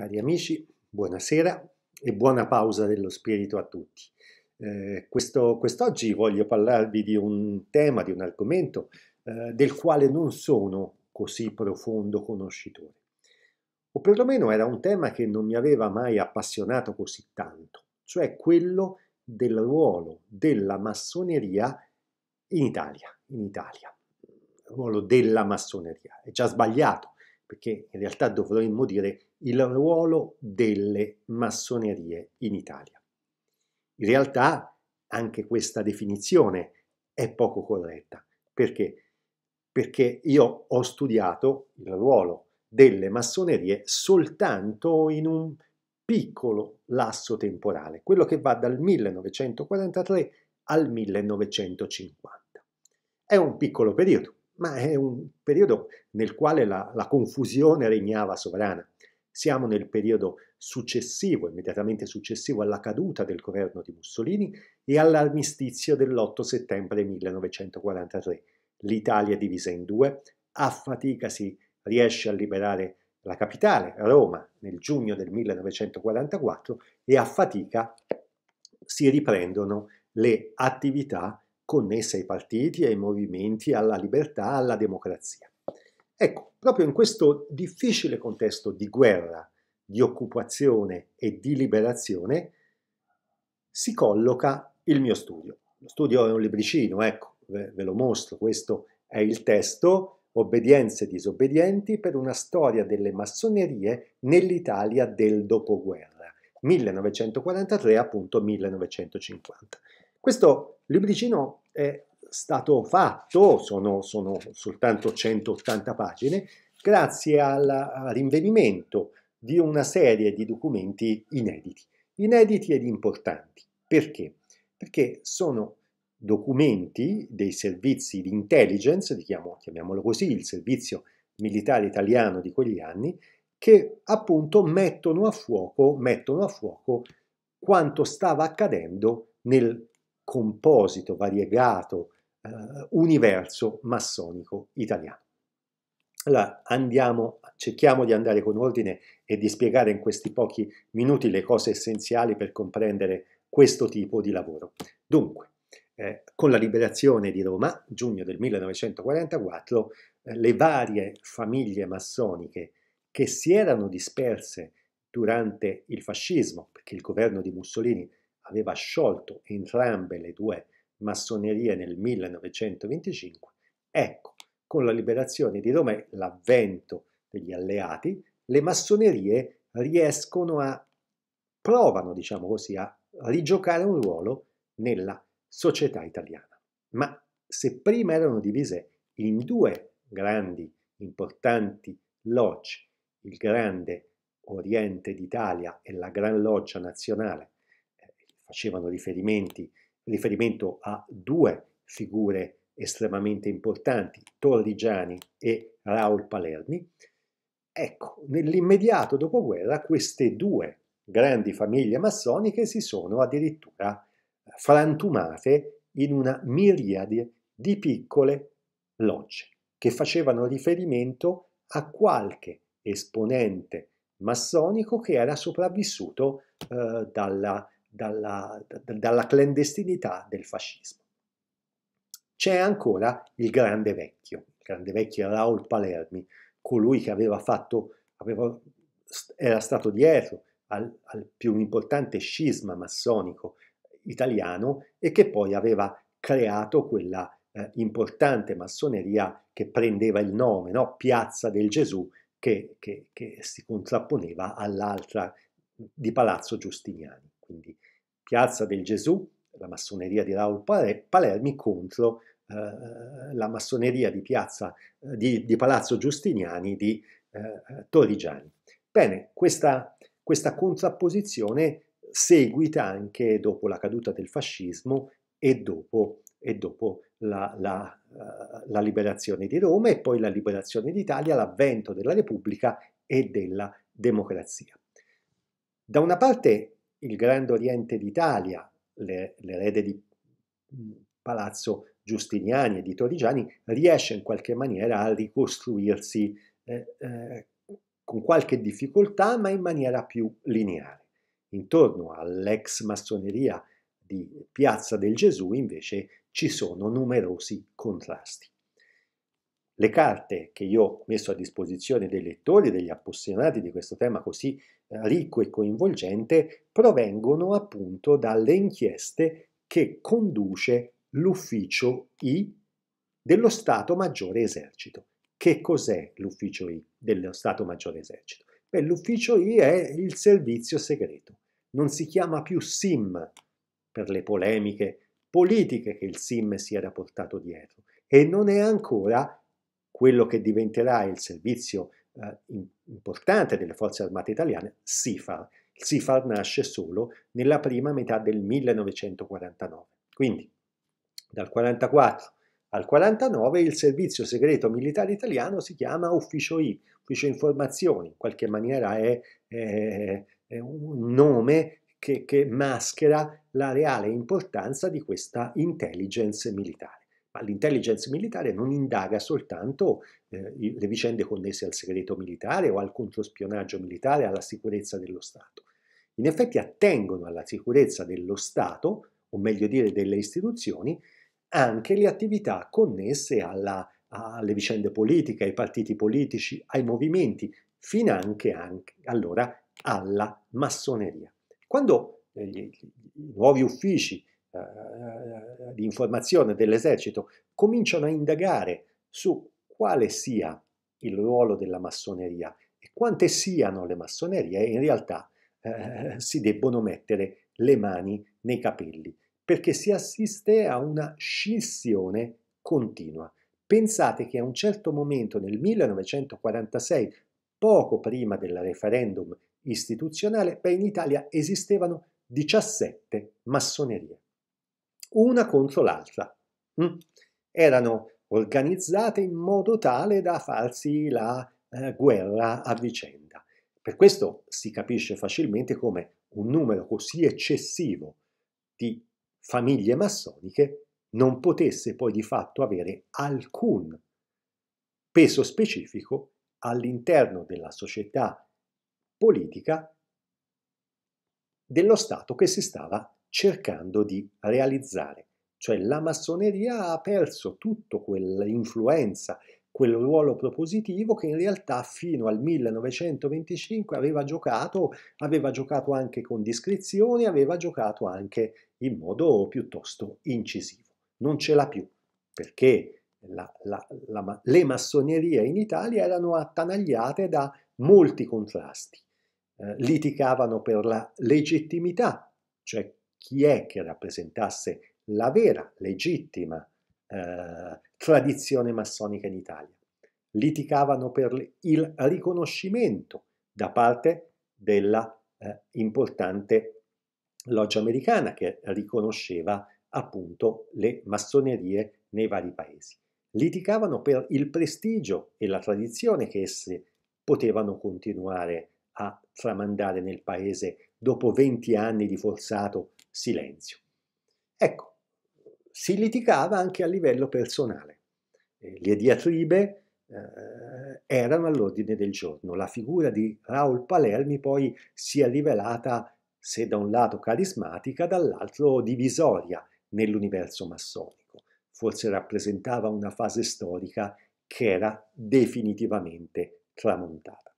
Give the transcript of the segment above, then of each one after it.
Cari amici, buonasera e buona pausa dello spirito a tutti. Eh, questo, quest'oggi voglio parlarvi di un tema, di un argomento eh, del quale non sono così profondo conoscitore, o perlomeno era un tema che non mi aveva mai appassionato così tanto, cioè quello del ruolo della massoneria in Italia, in Italia, il ruolo della massoneria. È già sbagliato perché in realtà dovremmo dire il ruolo delle massonerie in Italia. In realtà anche questa definizione è poco corretta, perché? Perché io ho studiato il ruolo delle massonerie soltanto in un piccolo lasso temporale, quello che va dal 1943 al 1950. È un piccolo periodo, ma è un periodo nel quale la, la confusione regnava sovrana. Siamo nel periodo successivo, immediatamente successivo alla caduta del governo di Mussolini e all'armistizio dell'8 settembre 1943. L'Italia è divisa in due, a fatica si riesce a liberare la capitale, Roma, nel giugno del 1944 e a fatica si riprendono le attività connessa ai partiti, ai movimenti, alla libertà, alla democrazia. Ecco, proprio in questo difficile contesto di guerra, di occupazione e di liberazione si colloca il mio studio. Lo studio è un libricino, ecco, ve lo mostro, questo è il testo Obbedienze e disobbedienti per una storia delle massonerie nell'Italia del dopoguerra, 1943 appunto 1950. Questo libricino è stato fatto, sono, sono soltanto 180 pagine, grazie al rinvenimento di una serie di documenti inediti, inediti ed importanti. Perché? Perché sono documenti dei servizi di intelligence, chiamiamolo così, il servizio militare italiano di quegli anni, che appunto mettono a fuoco, mettono a fuoco quanto stava accadendo nel composito, variegato eh, universo massonico italiano. Allora andiamo, cerchiamo di andare con ordine e di spiegare in questi pochi minuti le cose essenziali per comprendere questo tipo di lavoro. Dunque, eh, con la liberazione di Roma, giugno del 1944, eh, le varie famiglie massoniche che si erano disperse durante il fascismo, perché il governo di Mussolini aveva sciolto entrambe le due massonerie nel 1925, ecco, con la liberazione di Roma e l'avvento degli alleati, le massonerie riescono a, provano, diciamo così, a rigiocare un ruolo nella società italiana. Ma se prima erano divise in due grandi, importanti lodge, il Grande Oriente d'Italia e la Gran Loggia Nazionale facevano riferimento a due figure estremamente importanti, Torrigiani e Raul Palermi, ecco, nell'immediato dopoguerra queste due grandi famiglie massoniche si sono addirittura eh, frantumate in una miriade di piccole logge che facevano riferimento a qualche esponente massonico che era sopravvissuto eh, dalla dalla, dalla clandestinità del fascismo. C'è ancora il grande vecchio, il grande vecchio Raul Palermi, colui che aveva fatto, aveva, era stato dietro al, al più importante scisma massonico italiano e che poi aveva creato quella eh, importante massoneria che prendeva il nome, no? Piazza del Gesù, che, che, che si contrapponeva all'altra di Palazzo Giustiniani. Quindi piazza del Gesù, la massoneria di Raul Palermi contro eh, la massoneria di, piazza, eh, di, di Palazzo Giustiniani di eh, Torrigiani. Bene, questa, questa contrapposizione seguita anche dopo la caduta del fascismo e dopo, e dopo la, la, eh, la, liberazione di Roma e poi la liberazione d'Italia, l'avvento della Repubblica e della democrazia. Da una parte il Grande Oriente d'Italia, l'erede di mm, Palazzo Giustiniani e di Torrigiani, riesce in qualche maniera a ricostruirsi eh, eh, con qualche difficoltà, ma in maniera più lineare. Intorno all'ex massoneria di Piazza del Gesù, invece, ci sono numerosi contrasti. Le carte che io ho messo a disposizione dei lettori, degli appassionati di questo tema così ricco e coinvolgente provengono appunto dalle inchieste che conduce l'ufficio I dello Stato Maggiore Esercito. Che cos'è l'ufficio I dello Stato Maggiore Esercito? Beh, l'ufficio I è il servizio segreto. Non si chiama più SIM per le polemiche politiche che il SIM si era portato dietro e non è ancora quello che diventerà il servizio segreto eh, importante delle forze armate italiane, SIFAR. Il SIFAR nasce solo nella prima metà del 1949. Quindi dal 1944 al 1949 il servizio segreto militare italiano si chiama Ufficio I, Ufficio Informazioni, in qualche maniera è, è, è un nome che, che maschera la reale importanza di questa intelligence militare ma l'intelligence militare non indaga soltanto eh, le vicende connesse al segreto militare o al controspionaggio militare, alla sicurezza dello Stato. In effetti attengono alla sicurezza dello Stato, o meglio dire delle istituzioni, anche le attività connesse alla, alle vicende politiche, ai partiti politici, ai movimenti, finanche anche, allora alla massoneria. Quando eh, i nuovi uffici eh, eh, di informazione dell'esercito cominciano a indagare su quale sia il ruolo della massoneria e quante siano le massonerie, in realtà eh, si debbono mettere le mani nei capelli, perché si assiste a una scissione continua. Pensate che a un certo momento, nel 1946, poco prima del referendum istituzionale, beh, in Italia esistevano 17 massonerie una contro l'altra. Mm? Erano organizzate in modo tale da farsi la eh, guerra a vicenda. Per questo si capisce facilmente come un numero così eccessivo di famiglie massoniche non potesse poi di fatto avere alcun peso specifico all'interno della società politica dello Stato che si stava cercando di realizzare. Cioè la massoneria ha perso tutta quell'influenza, quel ruolo propositivo che in realtà fino al 1925 aveva giocato, aveva giocato anche con discrezione, aveva giocato anche in modo piuttosto incisivo. Non ce l'ha più, perché la, la, la, le massonerie in Italia erano attanagliate da molti contrasti, eh, litigavano per la legittimità, cioè chi è che rappresentasse la vera, legittima eh, tradizione massonica in Italia. Litigavano per il riconoscimento da parte della eh, importante loggia americana che riconosceva appunto le massonerie nei vari paesi. Litigavano per il prestigio e la tradizione che esse potevano continuare a tramandare nel paese dopo 20 anni di forzato silenzio. Ecco, si litigava anche a livello personale. Eh, le diatribe eh, erano all'ordine del giorno. La figura di Raul Palermi poi si è rivelata, se da un lato carismatica, dall'altro divisoria nell'universo massonico. Forse rappresentava una fase storica che era definitivamente tramontata.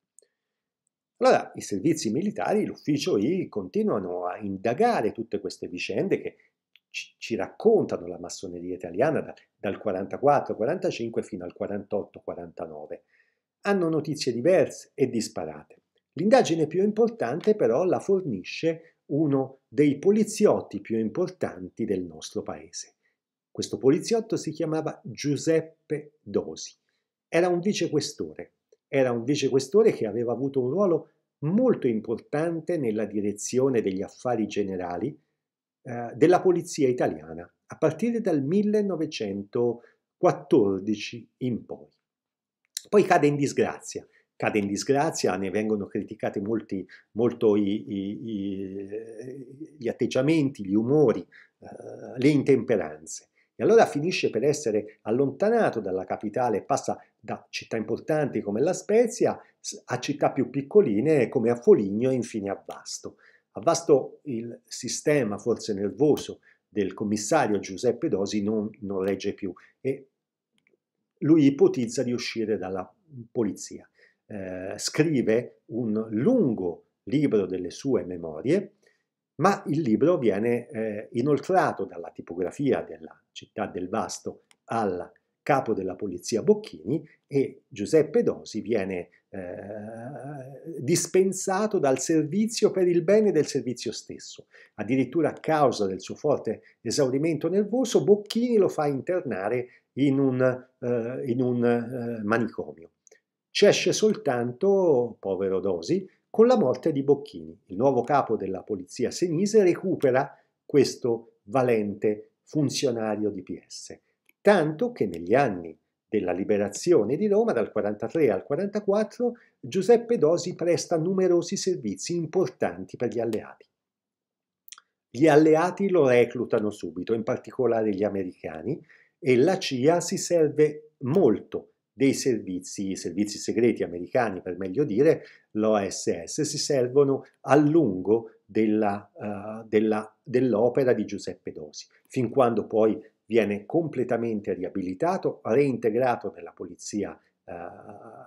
Allora i servizi militari, l'ufficio I, continuano a indagare tutte queste vicende che ci, ci raccontano la massoneria italiana da, dal 44-45 fino al 48-49. Hanno notizie diverse e disparate. L'indagine più importante però la fornisce uno dei poliziotti più importanti del nostro paese. Questo poliziotto si chiamava Giuseppe Dosi. Era un vicequestore, era un vicequestore che aveva avuto un ruolo molto importante nella direzione degli affari generali eh, della polizia italiana, a partire dal 1914 in poi. Poi cade in disgrazia, cade in disgrazia, ne vengono criticati molti, molto i, i, i, gli atteggiamenti, gli umori, eh, le intemperanze e allora finisce per essere allontanato dalla capitale, passa da città importanti come La Spezia a città più piccoline come a Foligno e infine a Vasto. A Vasto il sistema forse nervoso del commissario Giuseppe Dosi non, non regge più e lui ipotizza di uscire dalla polizia. Eh, scrive un lungo libro delle sue memorie ma il libro viene eh, inoltrato dalla tipografia della città del Vasto al capo della polizia Bocchini e Giuseppe Dosi viene eh, dispensato dal servizio per il bene del servizio stesso. Addirittura a causa del suo forte esaurimento nervoso, Bocchini lo fa internare in un, eh, in un eh, manicomio. C'esce soltanto, povero Dosi, con la morte di Bocchini, il nuovo capo della polizia senese recupera questo valente funzionario di PS, tanto che negli anni della liberazione di Roma, dal 43 al 44, Giuseppe Dosi presta numerosi servizi importanti per gli alleati. Gli alleati lo reclutano subito, in particolare gli americani, e la CIA si serve molto dei servizi, servizi segreti americani per meglio dire, l'OSS, si servono a lungo della, uh, della, dell'opera di Giuseppe Dosi, fin quando poi viene completamente riabilitato, reintegrato nella polizia uh,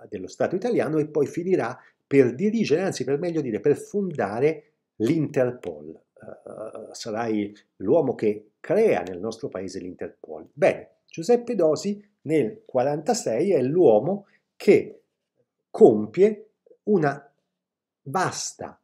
dello Stato italiano e poi finirà per dirigere, anzi per meglio dire, per fondare l'Interpol. Uh, eh, sarai l'uomo che crea nel nostro paese l'Interpol. Bene, Giuseppe Dosi nel 1946 è l'uomo che compie una vasta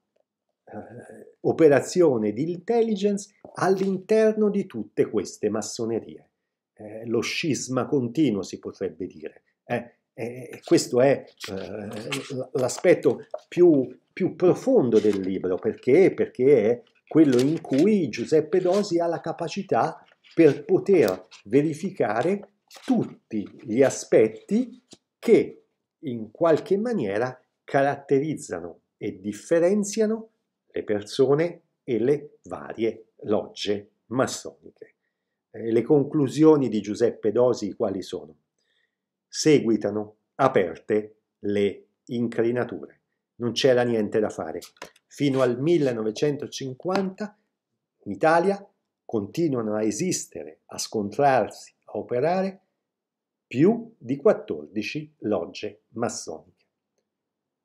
eh, operazione di intelligence all'interno di tutte queste massonerie. Eh, lo scisma continuo si potrebbe dire. Eh, eh, eh questo è eh, l'aspetto più, più, profondo del libro perché? perché è quello in cui Giuseppe Dosi ha la capacità per poter verificare tutti gli aspetti che in qualche maniera caratterizzano e differenziano le persone e le varie logge massoniche. Eh, le conclusioni di Giuseppe Dosi quali sono? Seguitano aperte le incrinature. Non c'era niente da fare. Fino al 1950 in Italia continuano a esistere, a scontrarsi, a operare più di 14 logge massoniche.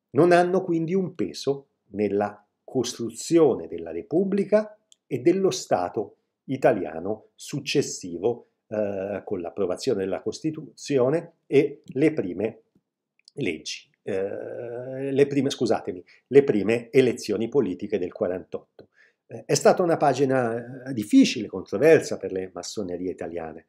Non hanno quindi un peso nella costruzione della Repubblica e dello Stato italiano successivo eh, con l'approvazione della Costituzione e le prime leggi, eh, le prime, scusatemi, le prime elezioni politiche del 48. Eh, è stata una pagina eh, difficile, controversa per le massonerie italiane,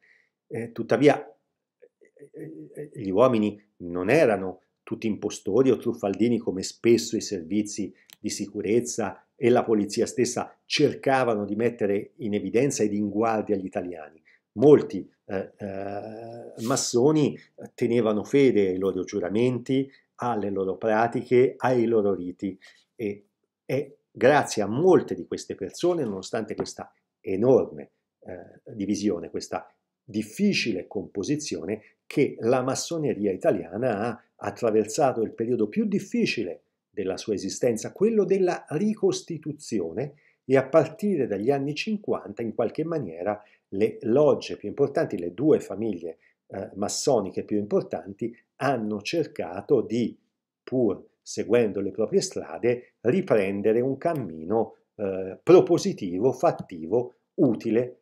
eh, tuttavia eh, gli uomini non erano tutti impostori o truffaldini come spesso i servizi di sicurezza e la polizia stessa cercavano di mettere in evidenza ed in guardia gli italiani. Molti eh, eh, massoni tenevano fede ai loro giuramenti, alle loro pratiche, ai loro riti e è Grazie a molte di queste persone, nonostante questa enorme eh, divisione, questa difficile composizione, che la massoneria italiana ha attraversato il periodo più difficile della sua esistenza, quello della ricostituzione, e a partire dagli anni 50 in qualche maniera le logge più importanti, le due famiglie eh, massoniche più importanti hanno cercato di, pur seguendo le proprie strade, riprendere un cammino eh, propositivo, fattivo, utile